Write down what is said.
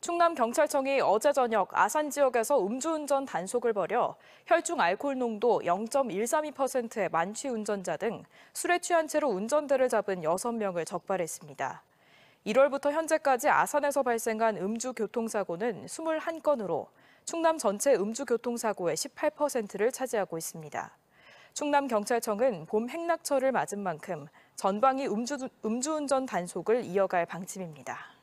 충남경찰청이 어제 저녁 아산 지역에서 음주운전 단속을 벌여 혈중 알코올 농도 0.132%의 만취 운전자 등 술에 취한 채로 운전대를 잡은 6명을 적발했습니다. 1월부터 현재까지 아산에서 발생한 음주교통사고는 21건으로 충남 전체 음주교통사고의 18%를 차지하고 있습니다. 충남경찰청은 봄 행락철을 맞은 만큼 전방위 음주, 음주운전 단속을 이어갈 방침입니다.